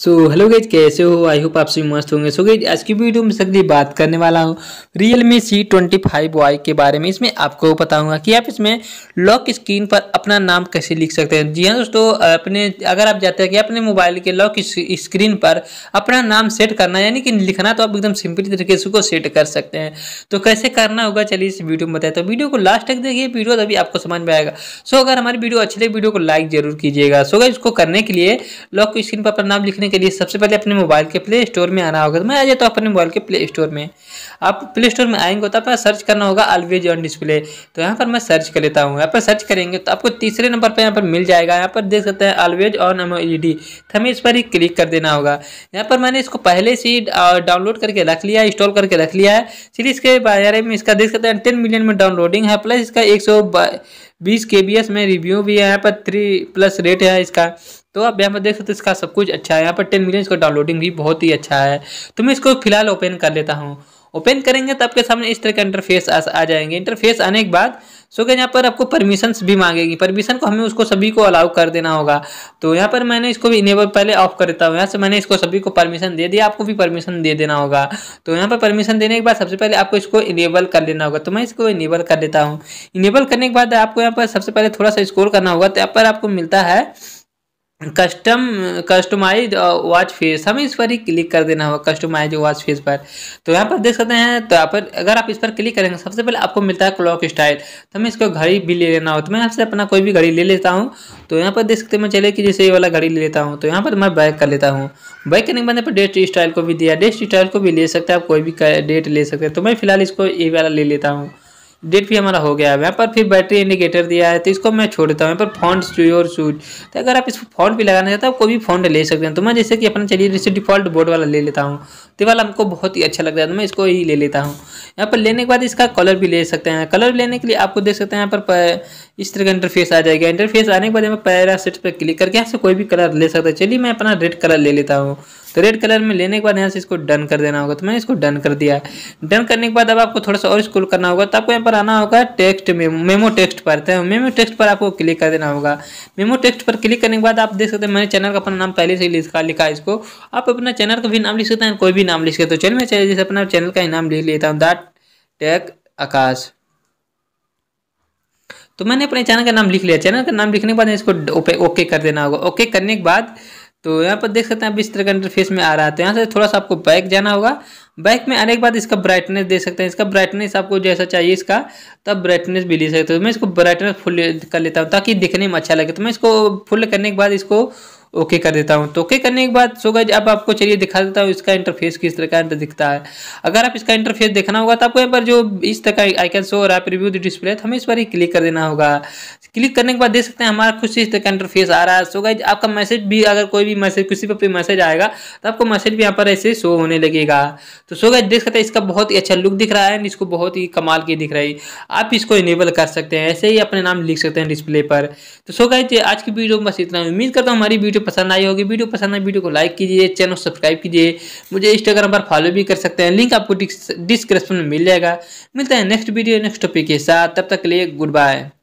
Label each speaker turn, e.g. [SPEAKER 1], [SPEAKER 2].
[SPEAKER 1] so hello gauge कैसे हो I hope आप सभी मस्त होंगे सो गेज आज की वीडियो में सकती बात करने वाला हूँ Realme C twenty five Y के बारे में इसमें आपको बताऊंगा कि आप इसमें लॉक स्क्रीन पर अपना नाम कैसे लिख सकते हैं जी हाँ दोस्तों अपने अगर आप जाते हैं कि अपने मोबाइल के लॉक स्क्रीन पर अपना नाम सेट करना यानी कि लिखना तो आप एकदम सिंपल तरीके से उसको सेट कर सकते हैं तो कैसे करना होगा चलिए इस वीडियो में बताए तो वीडियो को लास्ट तक देखिए वीडियो तभी आपको समझ में आएगा सो अगर हमारी वीडियो अच्छी लगे वीडियो को लाइक जरूर कीजिएगा सो गई उसको करने के लिए लॉक स्क्रीन पर अपना नाम लिखना देखने के लिए सबसे पहले अपने मोबाइल के प्ले स्टोर में आना होगा तो मैं आ जाता हूँ अपने मोबाइल के प्ले स्टोर में आप प्ले स्टोर में आएंगे तो आपका सर्च करना होगा अलवेज ऑन डिस्प्ले तो यहाँ पर मैं सर्च कर लेता हूँ यहाँ पर सर्च करेंगे तो आपको तीसरे नंबर पर यहाँ पर मिल जाएगा यहाँ पर देख सकते हैं अलवेज ऑन एम ई तो हमें इस पर ही क्लिक कर देना होगा यहाँ पर मैंने इसको पहले से ही डाउनलोड करके रख लिया इंस्टॉल करके रख लिया है फिर इसके बारे में इसका देख सकते हैं टेन मिलियन में डाउनलोडिंग है प्लस इसका एक सौ बीस के बी एस में रिव्यू भी है यहाँ पर थ्री प्लस रेट है इसका तो आप यहाँ पर देख सकते हो इसका सब कुछ अच्छा है यहाँ पर टेन मिलियन इसका डाउनलोडिंग भी बहुत ही अच्छा है तो मैं इसको फिलहाल ओपन कर लेता हूँ ओपन करेंगे तो आपके सामने इस तरह का इंटरफेस आ, आ जाएंगे इंटरफेस आने के बाद सो क्या यहाँ पर आपको परमिशंस भी मांगेगी परमिशन को हमें उसको सभी को अलाउ कर देना होगा तो यहाँ पर मैंने इसको भी इनेबल पहले ऑफ कर देता हूँ यहाँ से मैंने इसको सभी को परमिशन दे दिया आपको भी परमिशन दे देना होगा तो यहाँ पर परमिशन देने के बाद सबसे पहले आपको इसको इनेबल कर लेना होगा तो मैं इसको इनेबल कर देता हूँ इनेबल करने के बाद आपको यहाँ पर सबसे पहले थोड़ा सा स्कोर करना होगा तो यहाँ पर आपको मिलता है कस्टम कस्टमाइज वॉच फेस हमें इस पर ही क्लिक कर देना होगा कस्टमाइज वॉच फेस पर तो यहाँ पर देख सकते हैं तो यहाँ पर अगर आप इस पर क्लिक करेंगे सबसे पहले आपको मिलता है क्लॉक स्टाइल तो हमें इसको घड़ी भी ले लेना हो तो मैं यहाँ से अपना कोई भी घड़ी ले लेता हूँ तो यहाँ पर देख सकते हैं मैं चले कि जैसे ये वाला घड़ी ले लेता हूँ तो यहाँ पर मैं बैक कर लेता हूँ बैक करने के बाद यहाँ पर डेट स्टाइल को भी दिया डेट स्टाइल को भी ले सकते हैं आप कोई भी डेट ले सकते हैं तो मैं फिलहाल इसको ये वाला ले लेता हूँ डेट भी हमारा हो गया है यहाँ पर फिर बैटरी इंडिकेटर दिया है तो इसको मैं छोड़ देता हूँ यहाँ पर फॉन्ट श्योर शूट तो अगर आप इसको फॉन्ट भी लगाना चाहते हो आप कोई भी फॉन्ट ले सकते हैं तो मैं जैसे कि अपना चलिए जैसे डिफॉल्ट बोर्ड वाला ले लेता हूँ तो वाला हमको बहुत ही अच्छा लगता है तो मैं इसको ही ले लेता हूँ यहाँ पर लेने के बाद इसका कलर भी ले सकते हैं कलर लेने के लिए आपको देख सकते हैं यहाँ पर इस तरह का इंटरफेस आ जाएगा इंटरफेस आने के बाद यहाँ पर पैरासेट पर क्लिक करके यहाँ से कोई भी कलर ले सकते हैं चलिए मैं अपना रेड कलर ले लेता हूँ तो रेड कलर में लेने के बाद यहाँ से इसको डन कर देना होगा तो मैंने इसको डन कर दिया डन करने के बाद अब आपको थोड़ा सा और स्क्रोल करना होगा तो आपको यहाँ पर आना होगा टेक्स्ट मेमो टेक्स्ट पर तो मेमो टेक्स्ट पर आपको क्लिक कर देना होगा मेमो टेक्स्ट पर क्लिक करने के बाद आप देख सकते हैं मैंने चैनल का अपना नाम पहले से लिखा लिखा है इसको आप अपना चैनल का भी नाम लिख सकते हैं कोई भी नाम लिख सकते हो तो चैनल में चाहिए जैसे अपना चैनल का ही नाम लिख लेता हूँ दैट टेक आकाश तो मैंने अपने चैनल का नाम लिख लिया चैनल का नाम लिखने के बाद इसको ओके कर देना होगा ओके करने के बाद तो यहाँ पर देख सकते हैं आप इस तरह का इंटरफेस में आ रहा है तो यहाँ से थोड़ा सा आपको बैक जाना होगा बैक में आने के बाद इसका ब्राइटनेस दे सकते हैं इसका ब्राइटनेस आपको जैसा चाहिए इसका तब ब्राइटनेस भी ले सकते हो तो मैं इसको ब्राइटनेस फुल कर लेता हूँ ताकि दिखने में अच्छा लगे तो मैं इसको फुल करने के बाद इसको ओके कर देता हूँ तो ओके करने के बाद सो गज अब आपको चलिए दिखा देता हूँ इसका इंटरफेस किस तरह का दिखता है अगर आप इसका इंटरफेस देखना होगा तो आपको यहाँ पर जो इस तरह का आइकन शो और आप रिव्यू डिस्प्ले तो हमें इस पर ही क्लिक कर देना होगा क्लिक करने के बाद देख सकते हैं हमारा कुछ इस तरह का इंटरफेस आ रहा है सो गाइज आपका मैसेज भी अगर कोई भी मैसेज किसी पर मैसेज आएगा तो आपको मैसेज भी यहाँ पर ऐसे शो होने लगेगा तो सो गाइज देख सकते हैं इसका बहुत ही अच्छा लुक दिख रहा है इसको बहुत ही कमाल की दिख रही आप इसको इनेबल कर सकते हैं ऐसे ही अपने नाम लिख सकते हैं डिस्प्ले पर तो सो गाइज आज की वीडियो बस इतना उम्मीद करता हूँ हमारी वीडियो पसंद आई होगी वीडियो पसंद आई वीडियो को लाइक कीजिए चैनल सब्सक्राइब कीजिए मुझे इंस्टाग्राम पर फॉलो भी कर सकते हैं लिंक आपको डिस्क्रिप्शन में मिल जाएगा मिलता है नेक्स्ट वीडियो नेक्स्ट टॉपिक के साथ तब तक के लिए गुड बाय